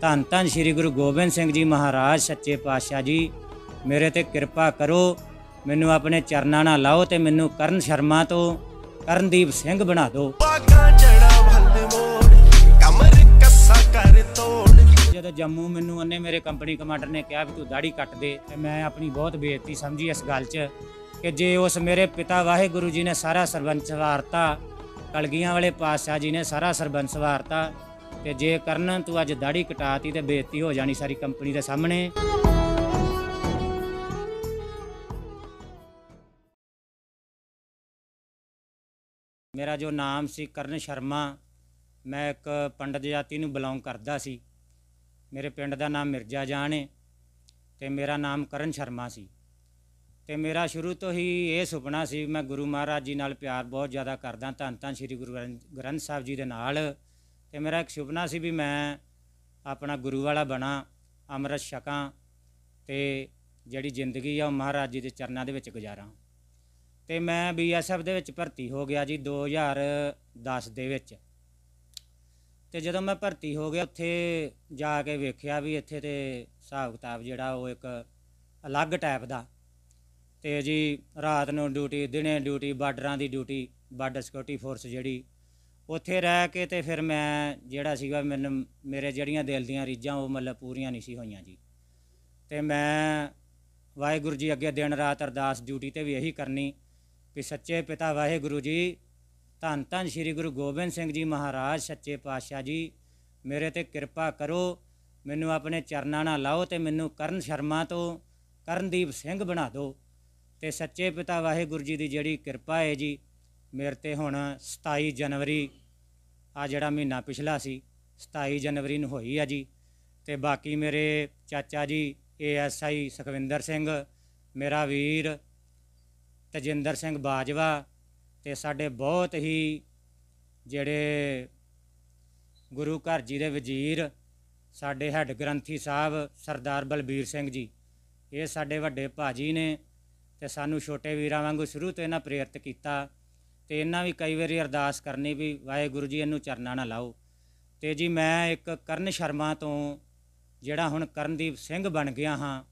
ਧੰਨ ਧੰਨ ਸ੍ਰੀ ਗੁਰੂ ਗੋਬਿੰਦ ਸਿੰਘ ਜੀ ਮਹਾਰਾਜ ਸੱਚੇ ਪਾਤਸ਼ਾਹ ਜੀ ਮੇਰੇ ਤੇ ਕਿਰਪਾ ਕਰੋ ਮੈਨੂੰ ਆਪਣੇ ਚਰਨਾਂ ਨਾਲ ਲਾਓ ਤੇ ਮੈਨੂੰ ਕਰਨ ਸ਼ਰਮਾ ਤੋਂ ਕਰਨਦੀਪ ਸਿੰਘ ਬਣਾ ਦਿਓ ਜਦੋਂ ਜੰਮੂ ਮੈਨੂੰ ਉਹਨੇ ਮੇਰੇ ਕੰਪਨੀ ਕਮਾਂਡਰ ਨੇ ਕਿਹਾ ਵੀ ਤੂੰ ਦਾੜੀ ਕੱਟ ਦੇ ਤੇ ਮੈਂ ਆਪਣੀ ਬਹੁਤ ਬੇਇੱਜ਼ਤੀ ਸਮਝੀ ਇਸ ਗੱਲ 'ਚ ਕਿ ਜੇ ਉਸ ਮੇਰੇ ਪਿਤਾ ਵਾਹਿਗੁਰੂ ਜੀ ਨੇ ਸਾਰਾ ਸਰਬੰਸਵਾਰਤਾ ਕਲਗੀਆਂ ਵਾਲੇ ਪਾਤਸ਼ਾਹ ਜੀ ਨੇ ਸਾਰਾ ਸਰਬੰਸਵਾਰਤਾ ਕਿ ਜੇ ਕਰਨ ਤੂੰ ਅੱਜ ਦਾੜੀ ਕਟਾਤੀ ਤੇ ਬੇਇੱਜ਼ਤੀ ਹੋ ਜਾਣੀ ਸਾਰੀ ਕੰਪਨੀ ਦੇ ਸਾਹਮਣੇ ਮੇਰਾ ਜੋ ਨਾਮ ਸੀ ਕਰਨ ਸ਼ਰਮਾ ਮੈਂ ਇੱਕ ਪੰਡਤ ਜਾਤੀ ਨੂੰ ਬਿਲੋਂਗ ਕਰਦਾ ਸੀ ਮੇਰੇ ਪਿੰਡ ਦਾ ਨਾਮ ਮਿਰਜਾ ਜਾਨ ਹੈ ਤੇ ਮੇਰਾ ਨਾਮ ਕਰਨ ਸ਼ਰਮਾ ਸੀ ਤੇ ਮੇਰਾ ਸ਼ੁਰੂ ਤੋਂ ਹੀ ਇਹ ਸੁਪਨਾ ਸੀ ਮੈਂ ਗੁਰੂ ਮਹਾਰਾਜ ਜੀ ਨਾਲ ਪਿਆਰ ਬਹੁਤ ਜ਼ਿਆਦਾ ਕਰਦਾ ਧੰਨ ਧੰਨ ਸ੍ਰੀ ਗੁਰੂ ਗ੍ਰੰਥ ਸਾਹਿਬ ਜੀ ਦੇ ਨਾਲ ਤੇ ਮੇਰਾ ਇੱਕ ਸੁਪਨਾ ਸੀ ਵੀ ਮੈਂ ਆਪਣਾ ਗੁਰੂ ਵਾਲਾ ਬਣਾ ਅੰਮ੍ਰਿਤ ਛਕਾਂ ਤੇ ਜਿਹੜੀ ਜ਼ਿੰਦਗੀ ਆ ਉਹ ਮਹਾਰਾਜ ਜੀ ਦੇ ਚਰਨਾਂ ਦੇ ਵਿੱਚ ਗੁਜ਼ਾਰਾਂ ਤੇ ਮੈਂ ਬੀਐਸਐਫ ਦੇ ਵਿੱਚ ਭਰਤੀ ਹੋ ਗਿਆ ਜੀ 2010 ਦੇ ਵਿੱਚ ਤੇ ਜਦੋਂ ਮੈਂ ਭਰਤੀ ਹੋ ਗਿਆ ਉੱਥੇ ਜਾ ਕੇ ਵੇਖਿਆ ਵੀ ਇੱਥੇ ਤੇ ਹਿਸਾਬ ਕਿਤਾਬ ਜਿਹੜਾ ਉਹ ਇੱਕ ਅਲੱਗ ਟਾਈਪ ਦਾ ਤੇ ਜੀ ਰਾਤ ਨੂੰ ਡਿਊਟੀ ਦਿਨੇ ਡਿਊਟੀ ਬਾਰਡਰਾਂ ਦੀ ਡਿਊਟੀ ਬਾਰਡਰ ਸਿਕਿਉਰਿਟੀ ਫੋਰਸ ਜਿਹੜੀ ਉੱਥੇ ਰਹਿ ਕੇ ਤੇ ਫਿਰ ਮੈਂ ਜਿਹੜਾ ਸੀਗਾ ਮੈਨੂੰ ਮੇਰੇ ਜਿਹੜੀਆਂ ਦਿਲ ਦੀਆਂ ਰੀਜਾਂ ਉਹ ਮਤਲਬ ਪੂਰੀਆਂ ਨਹੀਂ ਸੀ ਹੋਈਆਂ ਜੀ ਤੇ ਮੈਂ ਵਾਹਿਗੁਰੂ ਜੀ ਅੱਗੇ ਦਿਨ ਰਾਤ ਅਰਦਾਸ ਡਿਊਟੀ ਤੇ ਵੀ ਇਹੀ ਕਰਨੀ ਕਿ ਸੱਚੇ ਪਿਤਾ ਵਾਹਿਗੁਰੂ ਜੀ ਧੰਨ ਧੰਨ ਸ੍ਰੀ ਗੁਰੂ ਗੋਬਿੰਦ ਸਿੰਘ ਜੀ ਮਹਾਰਾਜ ਸੱਚੇ ਪਾਤਸ਼ਾਹ ਜੀ ਮੇਰੇ ਤੇ ਕਿਰਪਾ ਕਰੋ ਮੈਨੂੰ ਆਪਣੇ ਚਰਨਾਂ ਨਾਲ ਲਾਓ ਤੇ ਮੈਨੂੰ ਕਰਨ ਸ਼ਰਮਾ ਤੋਂ ਕਰਨਦੀਪ ਸਿੰਘ ਬਣਾ ਦਿਓ ਤੇ ਸੱਚੇ ਪਿਤਾ ਵਾਹਿਗੁਰੂ ਜੀ ਦੀ ਜਿਹੜੀ ਕਿਰਪਾ ਹੈ ਜੀ ਮੇਰੇ ਤੇ ਹੁਣ 27 ਜਨਵਰੀ ਆ ਜਿਹੜਾ ਮਹੀਨਾ ਪਿਛਲਾ ਸੀ 27 ਜਨਵਰੀ ਨੂੰ ਹੋਈ ਆ ਜੀ ਤੇ ਬਾਕੀ ਮੇਰੇ ਚਾਚਾ ਜੀ ਏਐਸਆਈ ਸੁਖਵਿੰਦਰ ਸਿੰਘ ਮੇਰਾ ਵੀਰ ਤਜਿੰਦਰ ਸਿੰਘ ਬਾਜਵਾ ਤੇ ਸਾਡੇ ਬਹੁਤ ਹੀ ਜਿਹੜੇ ਗੁਰੂ ਘਰ ਜੀ ਦੇ ਵਜ਼ੀਰ ਸਾਡੇ ਹੈੱਡ ਗ੍ਰੰਥੀ ਸਾਹਿਬ ਸਰਦਾਰ ਬਲਬੀਰ ਸਿੰਘ ਜੀ ਇਹ ਸਾਡੇ ਵੱਡੇ ਭਾਜੀ ਨੇ ਤੇ ਸਾਨੂੰ ਛੋਟੇ ਵੀਰਾਂ ਵਾਂਗੂ ਸ਼ੁਰੂ ਤੋਂ ਇਹਨਾਂ ਪ੍ਰੇਰਿਤ ਕੀਤਾ ਤੇ ਇਹਨਾਂ ਵੀ ਕਈ ਵਾਰੀ ਅਰਦਾਸ ਕਰਨੀ ਵੀ ਵਾਹਿਗੁਰੂ ਜੀ ਇਹਨੂੰ ਚਰਨਾਂ ਨਾਲ ਲਾਓ ਤੇ ਜੀ ਮੈਂ ਇੱਕ ਕਰਨ ਸ਼ਰਮਾ ਤੋਂ ਜਿਹੜਾ ਹੁਣ ਕਰਨਦੀਪ ਸਿੰਘ ਬਣ ਗਿਆ ਹਾਂ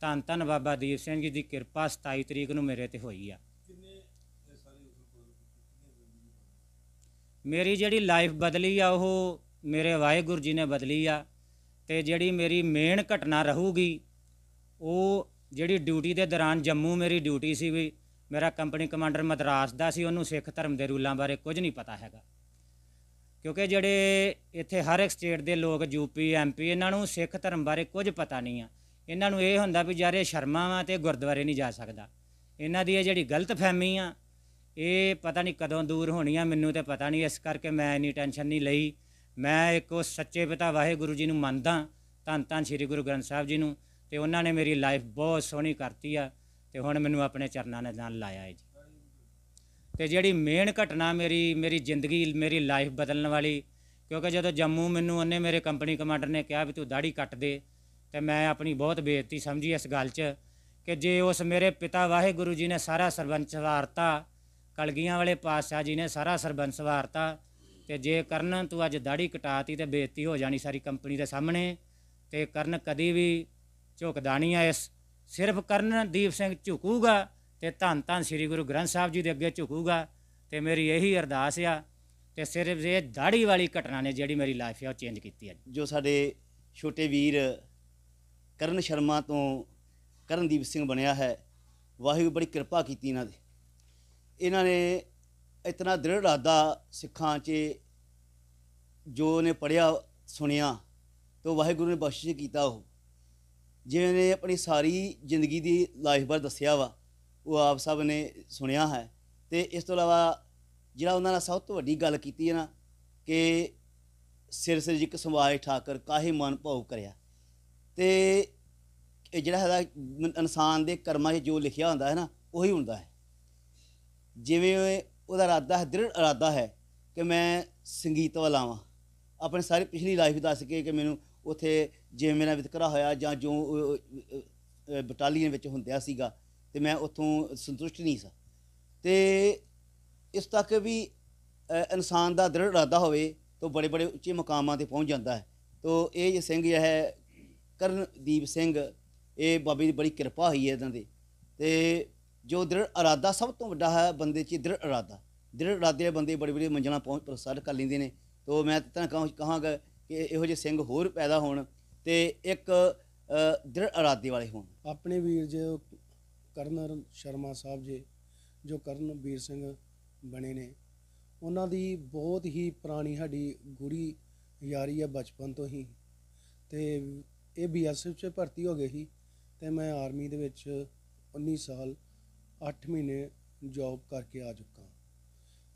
ਧੰਨ ਧੰਨ ਬਾਬਾ ਦੀਪ ਸਿੰਘ ਜੀ ਦੀ ਕਿਰਪਾ 27 ਤਰੀਕ ਨੂੰ ਮੇਰੇ ਤੇ ਹੋਈ ਆ ਮੇਰੀ ਜਿਹੜੀ ਲਾਈਫ ਬਦਲੀ ਆ ਉਹ ਮੇਰੇ ਵਾਹਿਗੁਰੂ ਜੀ ਨੇ ਬਦਲੀ ਆ ਤੇ ਜਿਹੜੀ ਮੇਰੀ ਮੇਨ ਘਟਨਾ ਰਹੂਗੀ ਉਹ ਜਿਹੜੀ ਡਿਊਟੀ ਦੇ ਦੌਰਾਨ ਜੰਮੂ ਮੇਰੀ ਡਿਊਟੀ ਸੀ ਵੀ ਮੇਰਾ ਕੰਪਨੀ ਕਮਾਂਡਰ ਮਦਰਾਸ ਦਾ ਸੀ ਉਹਨੂੰ ਸਿੱਖ ਧਰਮ ਦੇ ਰੂਲਾਂ ਬਾਰੇ ਕੁਝ ਨਹੀਂ ਪਤਾ ਹੈਗਾ ਕਿਉਂਕਿ ਜਿਹੜੇ ਇੱਥੇ ਹਰ ਇੱਕ ਸਟੇਟ ਦੇ ਲੋਕ ਯੂਪੀ ਐਮਪੀ ਇਹਨਾਂ ਨੂੰ ਸਿੱਖ ਧਰਮ ਬਾਰੇ ਕੁਝ ਪਤਾ ਨਹੀਂ ਆ ਇਹਨਾਂ ਨੂੰ ਇਹ ਹੁੰਦਾ ਵੀ ਜਾਰੇ ਸ਼ਰਮਾ ਵਾ ਤੇ ਗੁਰਦੁਆਰੇ ਨਹੀਂ ਜਾ ਸਕਦਾ ਇਹਨਾਂ ਦੀ ਇਹ ਜਿਹੜੀ ਗਲਤਫਹਿਮੀ ਆ ਇਹ ਪਤਾ ਨਹੀਂ ਕਦੋਂ ਦੂਰ ਹੋਣੀ ਆ ਮੈਨੂੰ ਤੇ ਪਤਾ ਨਹੀਂ ਇਸ ਕਰਕੇ ਮੈਂ ਇਨੀ ਟੈਨਸ਼ਨ ਨਹੀਂ ਲਈ ਮੈਂ ਇੱਕ ਉਹ ਸੱਚੇ ਪਿਤਾ ਵਾਹਿਗੁਰੂ ਜੀ ਨੂੰ ਮੰਨਦਾ ਧੰਨ ਧੰਨ ਸ੍ਰੀ ਗੁਰੂ ਗ੍ਰੰਥ ਸਾਹਿਬ ਜੀ ਨੂੰ ਤੇ ਉਹਨਾਂ ਨੇ ਮੇਰੀ ਲਾਈਫ ਬਹੁਤ ਸੋਹਣੀ ਕਰਤੀ ਆ ਤੇ ਹੁਣ ਮੈਨੂੰ ਆਪਣੇ ਚਰਨਾਂ ਨੇ ਨਾਲ ਲਾਇਆ ਹੈ ਜੀ ਤੇ ਜਿਹੜੀ ਮੇਨ ਘਟਨਾ ਮੇਰੀ ਮੇਰੀ ਜ਼ਿੰਦਗੀ ਮੇਰੀ ਲਾਈਫ ਬਦਲਣ ਵਾਲੀ ਕਿਉਂਕਿ ਜਦੋਂ ਜੰਮੂ ਮੈਨੂੰ ਉਹਨੇ ਮੇਰੇ ਕੰਪਨੀ ਕਮਾਂਡਰ ਨੇ ਕਿਹਾ ਵੀ ਤੂੰ ਦਾੜੀ ਕੱਟ ਦੇ ਤੇ ਮੈਂ ਆਪਣੀ ਬਹੁਤ ਬੇਇੱਜ਼ਤੀ ਸਮਝੀ ਇਸ ਗੱਲ 'ਚ ਕਿ ਜੇ ਉਸ ਮੇਰੇ ਪਿਤਾ ਵਾਹਿਗੁਰੂ ਜੀ ਨੇ ਸਾਰਾ ਸਰਬੰਸ ਵਾਰਤਾ ਕਲਗੀਆਂ ਵਾਲੇ ਪਾਤਸ਼ਾਹ ਜੀ ਨੇ ਸਾਰਾ ਸਰਬੰਸ ਵਾਰਤਾ ਤੇ ਜੇ ਕਰਨ ਤੂੰ ਅੱਜ ਦਾੜੀ ਕਟਾਤੀ ਤੇ ਬੇਇੱਜ਼ਤੀ ਹੋ ਜਾਣੀ ਸਾਰੀ ਕੰਪਨੀ ਦੇ ਸਾਹਮਣੇ ਤੇ ਕਰਨ ਕਦੀ ਵੀ ਝੁਕਦਾ ਨਹੀਂ ਆ ਇਸ ਸਿਰਫ ਕਰਨ ਦੀਪ ਸਿੰਘ ਝੁਕੂਗਾ ਤੇ ਧੰਨ ਧੰਨ ਸ੍ਰੀ ਗੁਰੂ ਗ੍ਰੰਥ ਸਾਹਿਬ ਜੀ ਦੇ ਅੱਗੇ ਝੁਕੂਗਾ ਤੇ ਮੇਰੀ ਇਹੀ ਅਰਦਾਸ ਆ ਤੇ ਸਿਰਫ ਇਹ ਦਾੜੀ ਵਾਲੀ ਘਟਨਾ ਨੇ ਜਿਹੜੀ ਮੇਰੀ ਲਾਈਫ ਆ ਉਹ ਚੇਂਜ ਕੀਤੀ ਹੈ ਜੋ ਸਾਡੇ ਛੋਟੇ ਵੀਰ ਕਰਨ ਸ਼ਰਮਾ ਤੋਂ ਕਰਨਦੀਪ ਸਿੰਘ ਬਣਿਆ ਹੈ ਵਾਹਿਗੁਰੂ ਬੜੀ ਕਿਰਪਾ ਕੀਤੀ ਇਹਨਾਂ ਦੇ ਇਹਨਾਂ ਨੇ ਇਤਨਾ ਦ੍ਰਿੜ ਰਾਦਾ ਸਿੱਖਾਂ 'ਚ ਜੋ ਨੇ ਪੜਿਆ ਸੁਣਿਆ ਤੋ ਵਾਹਿਗੁਰੂ ਨੇ ਬਖਸ਼ਿਸ਼ ਕੀਤਾ ਉਹ ਜਿਨ੍ਹਾਂ ਨੇ ਆਪਣੀ ਸਾਰੀ ਜ਼ਿੰਦਗੀ ਦੀ ਲਾਈਫ ਬਾਰੇ ਦੱਸਿਆ ਵਾ ਉਹ ਆਪ ਸਭ ਨੇ ਸੁਣਿਆ ਹੈ ਤੇ ਇਸ ਤੋਂ ਇਲਾਵਾ ਜਿਹੜਾ ਉਹਨਾਂ ਨਾਲ ਸਭ ਤੋਂ ਵੱਡੀ ਗੱਲ ਕੀਤੀ ਹੈ ਨਾ ਕਿ ਸਿਰ ਸਿਰ ਜਿਕ ਸਮਾਏ ਠਾਕਰ ਕਾਹੇ ਮਨ ਭਾਉ ਕਰਿਆ ਤੇ ਇਹ ਜਿਹੜਾ ਹੈਗਾ ਇਨਸਾਨ ਦੇ ਕਰਮਾਂ 'ਚ ਜੋ ਲਿਖਿਆ ਹੁੰਦਾ ਹੈ ਨਾ ਉਹੀ ਹੁੰਦਾ ਹੈ ਜਿਵੇਂ ਉਹਦਾ ਇਰਾਦਾ ਹੈ ਦ੍ਰਿੜ ਇਰਾਦਾ ਹੈ ਕਿ ਮੈਂ ਸੰਗੀਤ ਵਾਲਾ ਆਪਣੇ ਸਾਰੀ ਪਿਛਲੀ ਲਾਈਫ ਦੱਸ ਕੇ ਕਿ ਮੈਨੂੰ ਉਥੇ ਜਿਵੇਂ ਮੇਰਾ ਵਿਤਕਰਾ ਹੋਇਆ ਜਾਂ ਜੋ ਬਟਾਲੀਅਨ ਵਿੱਚ ਹੁੰਦਿਆ ਸੀਗਾ ਤੇ ਮੈਂ ਉਥੋਂ ਸੰਤੁਸ਼ਟ ਨਹੀਂ ਸੀ ਤੇ ਇਸ ਤੱਕ ਵੀ ਇਨਸਾਨ ਦਾ ਦ੍ਰਿੜ ਇਰਾਦਾ ਹੋਵੇ ਤਾਂ ਬੜੇ ਬੜੇ ਉੱਚੇ ਮਕਾਮਾਂ ਤੇ ਪਹੁੰਚ ਜਾਂਦਾ ਹੈ ਤੋ ਇਹ ਜੇ ਸਿੰਘ ਇਹ ਹੈ ਕਰਨਦੀਪ ਸਿੰਘ ਇਹ ਬਾਬੇ ਦੀ ਬੜੀ ਕਿਰਪਾ ਹੋਈ ਹੈ ਇਹਨਾਂ ਦੇ ਤੇ ਜੋ ਦ੍ਰਿੜ ਇਰਾਦਾ ਸਭ ਤੋਂ ਵੱਡਾ ਹੈ ਬੰਦੇ 'ਚ ਦ੍ਰਿੜ ਇਰਾਦਾ ਦ੍ਰਿੜ ਇਰਾਦੇ ਵਾਲੇ ਬੰਦੇ ਬੜੇ ਬੜੇ ਮੰਜ਼ਲਾਂ ਪਹੁੰਚ ਪ੍ਰਸਾਰ ਕਰ ਲੈਂਦੇ ਨੇ ਤੋ ਮੈਂ ਤਾਂ ਕਹਾਂਗਾ ਇਹੋ ਜਿਹੇ ਸਿੰਘ ਹੋਰ ਪੈਦਾ ਹੋਣ ਤੇ ਇੱਕ ਦ੍ਰਿੜ ਇਰਾਦੇ ਵਾਲੇ ਹੋਣ ਆਪਣੇ ਵੀਰ ਜੋ ਕਰਨਰ ਸ਼ਰਮਾ ਸਾਹਿਬ ਜੀ ਜੋ ਕਰਨਵੀਰ ਸਿੰਘ ਬਣੇ ਨੇ ਉਹਨਾਂ ਦੀ ਬਹੁਤ ਹੀ ਪੁਰਾਣੀ ਸਾਡੀ ਗੁੜੀ ਯਾਰੀ ਹੈ ਬਚਪਨ ਤੋਂ ਹੀ ਤੇ ਇਹ ਬੀਐਸਐਫ 'ਚ ਭਰਤੀ ਹੋ ਗਏ ਸੀ ਤੇ ਮੈਂ ਆਰਮੀ ਦੇ ਵਿੱਚ 19 ਸਾਲ 8 ਮਹੀਨੇ ਜੌਬ ਕਰਕੇ ਆ ਚੁੱਕਾ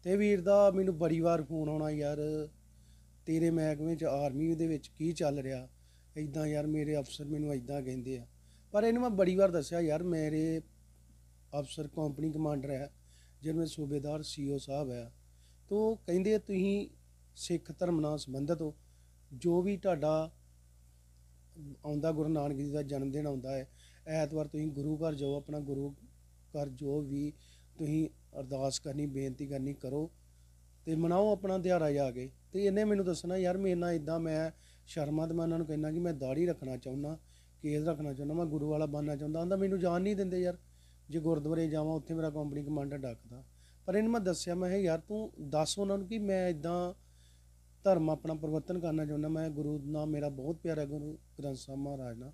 ਤੇ ਵੀਰ ਦਾ ਮੈਨੂੰ ਬੜੀ ਵਾਰ ਫੋਨ ਆਉਣਾ ਯਾਰ ਤੇਰੇ ਮਹਿਕਮੇ 'ਚ ਆਰਮੀ ਦੇ ਵਿੱਚ ਕੀ ਚੱਲ ਰਿਹਾ ਇਦਾਂ ਯਾਰ ਮੇਰੇ ਅਫਸਰ ਮੈਨੂੰ ਇਦਾਂ ਕਹਿੰਦੇ ਆ ਪਰ ਇਹਨੂੰ ਮੈਂ ਬੜੀ ਵਾਰ ਦੱਸਿਆ ਯਾਰ ਮੇਰੇ ਅਫਸਰ ਕੰਪਨੀ ਕਮਾਂਡਰ ਹੈ ਜਿਹਨੇ ਸੂਬੇਦਾਰ ਸੀਓ e ਸਾਹਿਬ ਹੈ ਤੋ ਕਹਿੰਦੇ ਤੁਸੀਂ ਸਿੱਖ ਧਰਮ ਨਾਲ ਸੰਬੰਧਤ ਹੋ ਜੋ ਵੀ ਤੁਹਾਡਾ ਆਉਂਦਾ ਗੁਰੂ ਨਾਨਕ ਜੀ ਦਾ ਜਨਮ ਦਿਨ ਆਉਂਦਾ ਹੈ ਐਤਵਾਰ ਤੁਸੀਂ ਗੁਰੂ ਘਰ ਜਾਓ ਆਪਣਾ ਗੁਰੂ ਘਰ ਜੋ ਵੀ ਤੁਸੀਂ ਅਰਦਾਸ ਕਰਨੀ ਬੇਨਤੀ ਕਰਨੀ ਕਰੋ ਤੇ ਮਨਾਓ ਆਪਣਾ ਦਿਹਾੜਾ ਜਾ ਕੇ ਤੇ ਇਹਨੇ ਮੈਨੂੰ ਦੱਸਣਾ ਯਾਰ ਮੇਰੇ ਨਾਲ ਇਦਾਂ ਮੈਂ ਸ਼ਰਮਾ ਤੇ ਮੈਂ ਉਹਨਾਂ ਨੂੰ ਕਹਿਣਾ ਕਿ ਮੈਂ ਦਾੜੀ ਰੱਖਣਾ ਚਾਹੁੰਦਾ ਕੇਸ ਰੱਖਣਾ ਚਾਹੁੰਦਾ ਮੈਂ ਗੁਰੂ ਵਾਲਾ ਬਣਨਾ ਚਾਹੁੰਦਾ ਹਾਂ ਤਾਂ ਮੈਨੂੰ ਜਾਣ ਨਹੀਂ ਦਿੰਦੇ ਯਾਰ ਜੇ ਗੁਰਦੁਆਰੇ ਜਾਵਾਂ ਉੱਥੇ ਮੇਰਾ ਕੰਪਨੀ ਕਮਾਂਡਰ ਡੱਕਦਾ ਪਰ ਇਹਨੂੰ ਮੈਂ ਦੱਸਿਆ ਮੈਂ ਯਾਰ ਤੂੰ ਦੱਸ ਉਹਨਾਂ ਨੂੰ ਕਿ ਮੈਂ ਇਦਾਂ ਧਰਮ ਆਪਣਾ ਪਰਵਰਤਨ ਕਰਨਾ ਚਾਹੁੰਦਾ ਮੈਂ ਗੁਰੂ ਨਾਲ ਮੇਰਾ ਬਹੁਤ ਪਿਆਰ ਹੈ ਗੁਰੂ ਗ੍ਰੰਥ ਸਾਹਿਬ ਮਹਾਰਾਜ ਨਾਲ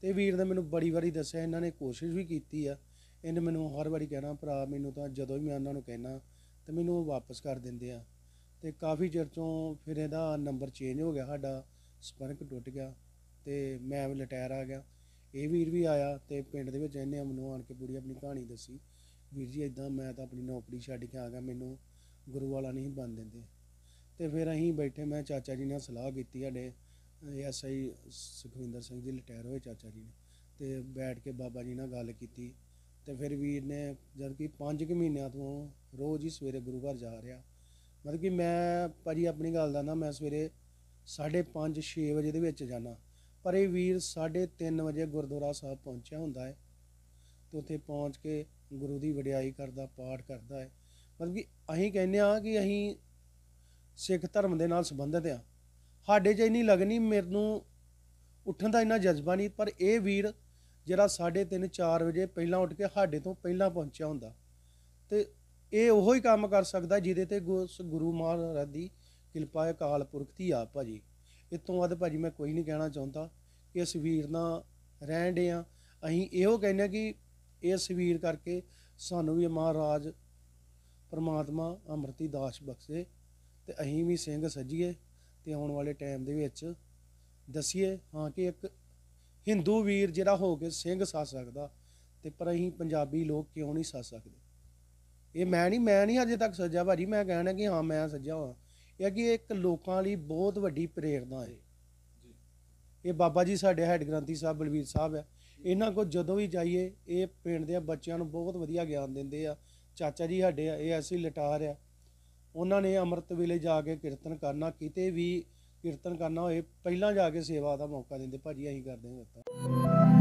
ਤੇ ਵੀਰ ਨੇ ਮੈਨੂੰ ਬੜੀ ਵਾਰੀ ਦੱਸਿਆ ਇਹਨਾਂ ਨੇ ਕੋਸ਼ਿਸ਼ ਵੀ ਕੀਤੀ ਆ ਇਹਨੇ ਮੈਨੂੰ ਹਰ ਵਾਰੀ ਕਹਿਣਾ ਭਰਾ ਮੈਨੂੰ ਤਾਂ ਜਦੋਂ ਵੀ ਮੈਂ ਉਹਨਾਂ ਨੂੰ ਕਹਿਣਾ ਤੇ ਮੈਨੂੰ ਉਹ ਵਾਪਸ ਕਰ ਦਿੰਦੇ ਆ ਤੇ ਕਾਫੀ ਚਿਰ ਤੋਂ ਫਿਰ ਇਹਦਾ ਨੰਬਰ ਚੇਂਜ ਹੋ ਗਿਆ ਸਾਡਾ ਸਪਰਕ ਟੁੱਟ ਗਿਆ ਤੇ ਮੈਂ ਲਟਾਇਰ ਆ ਗਿਆ ਇਹ ਵੀਰ ਵੀ ਆਇਆ ਤੇ ਪਿੰਡ ਦੇ ਵਿੱਚ ਇਹਨੇ ਮੈਨੂੰ ਆਣ ਕੇ ਪੂਰੀ ਆਪਣੀ ਕਹਾਣੀ ਦੱਸੀ ਵੀਰ ਜੀ ਇਦਾਂ ਮੈਂ ਤਾਂ ਆਪਣੀ ਨੌਕਰੀ ਛੱਡ ਕੇ ਆ ਗਿਆ ਮੈਨੂੰ ਗੁਰੂ ਵਾਲਾ ਨਹੀਂ ਬਣ ਦਿੰਦੇ ਤੇ ਫਿਰ ਅਸੀਂ ਬੈਠੇ ਮੈਂ ਚਾਚਾ ਜੀ ਨਾਲ ਸਲਾਹ ਕੀਤੀ ਸਾਡੇ ਐਸਆਈ ਸੁਖਵਿੰਦਰ ਸਿੰਘ ਜੀ ਲਟਾਇਰ ਹੋਏ ਚਾਚਾ ਜੀ ਨੇ ਤੇ ਬੈਠ ਕੇ ਬਾਬਾ ਜੀ ਨਾਲ ਗੱਲ ਕੀਤੀ ਤੇ ਫਿਰ ਵੀਰ ਨੇ ਜਦ ਕਿ 5 ਕਿ ਮਹੀਨਿਆਂ ਤੋਂ ਰੋਜ਼ ਹੀ ਸਵੇਰੇ ਗੁਰੂ ਘਰ ਜਾ ਰਿਹਾ ਮਤਲਬ ਕਿ ਮੈਂ ਭਾਜੀ ਆਪਣੀ ਗੱਲ ਦਾ ਨਾ ਮੈਂ ਸਵੇਰੇ 5:30 6 ਵਜੇ ਦੇ ਵਿੱਚ ਜਾਣਾ ਪਰ ਇਹ ਵੀਰ 3:30 ਵਜੇ ਗੁਰਦੁਆਰਾ ਸਾਹਿਬ ਪਹੁੰਚਿਆ ਹੁੰਦਾ ਹੈ ਤੇ ਉੱਥੇ ਪਹੁੰਚ ਕੇ ਗੁਰੂ ਦੀ ਵਡਿਆਈ ਕਰਦਾ ਪਾਠ ਕਰਦਾ ਹੈ ਮਤਲਬ ਕਿ ਅਸੀਂ ਕਹਿੰਦੇ ਆ ਕਿ ਅਸੀਂ ਸਿੱਖ ਧਰਮ ਦੇ ਨਾਲ ਸੰਬੰਧਿਤ ਆ ਸਾਡੇ 'ਚ ਇੰਨੀ ਲਗਨੀ ਮੈਨੂੰ ਉੱਠਣ ਦਾ ਇੰਨਾ ਜਜ਼ਬਾ ਨਹੀਂ ਪਰ ਇਹ ਵੀਰ ਜਿਹੜਾ 3:30 4 ਵਜੇ ਪਹਿਲਾਂ ਉੱਠ ਕੇ ਸਾਡੇ ਤੋਂ ਪਹਿਲਾਂ ਪਹੁੰਚਿਆ ਹੁੰਦਾ ਤੇ ਇਹ ਉਹੋ ਹੀ ਕੰਮ ਕਰ ਸਕਦਾ ਜਿਹਦੇ ਤੇ ਗੁਰੂ ਮਹਾਰਾਜ ਦੀ ਕਿਰਪਾ ਹੈ ਅਕਾਲ ਪੁਰਖ ਦੀ ਆ ਭਾਜੀ ਇਤੋਂ ਵੱਧ ਭਾਜੀ ਮੈਂ ਕੋਈ ਨਹੀਂ ਕਹਿਣਾ ਚਾਹੁੰਦਾ ਕਿ ਇਸ ਵੀਰ ਨਾਲ ਰਹਿਣ ਦੇ ਆ ਅਸੀਂ ਇਹੋ ਕਹਿੰਦੇ ਕਿ ਇਸ ਵੀਰ ਕਰਕੇ ਸਾਨੂੰ ਵੀ ਮਹਾਰਾਜ ਪਰਮਾਤਮਾ ਅਮਰਤੀ ਦਾਸ ਬਖਸ਼ੇ ਤੇ ਅਸੀਂ ਵੀ ਸਿੰਘ ਸੱਜੀਏ ਤੇ ਆਉਣ ਵਾਲੇ ਟਾਈਮ ਦੇ ਵਿੱਚ ਦਸੀਏ ਹਾਂ ਕਿ ਇੱਕ ਹਿੰਦੂ ਵੀਰ ਜਿਹੜਾ ਹੋ ਕੇ ਸਿੰਘ ਸੱਜ ਸਕਦਾ ਤੇ ਪਰ ਅਸੀਂ ਪੰਜਾਬੀ ਲੋਕ ਕਿਉਂ ਨਹੀਂ ਸੱਜ ਸਕਦੇ ਇਹ ਮੈਂ ਨਹੀਂ ਮੈਂ ਨਹੀਂ ਅਜੇ ਤੱਕ ਸੱਜਾ ਭਾਜੀ ਮੈਂ ਕਹਿਣਾ ਕਿ ਹਾਂ ਮੈਂ ਸੱਜਾ ਹਾਂ ਇਹ ਕਿ ਇੱਕ ਲੋਕਾਂ ਲਈ ਬਹੁਤ ਵੱਡੀ ਪ੍ਰੇਰਣਾ ਹੈ ਇਹ ਬਾਬਾ ਜੀ ਸਾਡੇ ਹੈਡ ਗ੍ਰੰਥੀ ਸਾਹਿਬ ਬਲਵੀਰ ਸਾਹਿਬ ਆ ਇਹਨਾਂ ਕੋ ਜਦੋਂ ਵੀ ਜਾਈਏ ਇਹ ਪਿੰਡ ਦੇ ਬੱਚਿਆਂ ਨੂੰ ਬਹੁਤ ਵਧੀਆ ਗਿਆਨ ਦਿੰਦੇ ਆ ਚਾਚਾ ਜੀ ਸਾਡੇ ਆ ਇਹ ਐਸੀ ਲਟਾਰ ਆ ਉਹਨਾਂ ਨੇ ਅੰਮ੍ਰਿਤ ਵੇਲੇ ਜਾ ਕੇ ਕੀਰਤਨ ਕਰਨਾ ਕਿਤੇ ਵੀ ਕੀਰਤਨ ਕਰਨਾ ਹੋਏ ਪਹਿਲਾਂ ਜਾ ਕੇ ਸੇਵਾ ਦਾ ਮੌਕਾ ਦਿੰਦੇ ਭਾਜੀ ਅਸੀਂ ਕਰਦੇ ਹਾਂ ਦਿੱਤਾ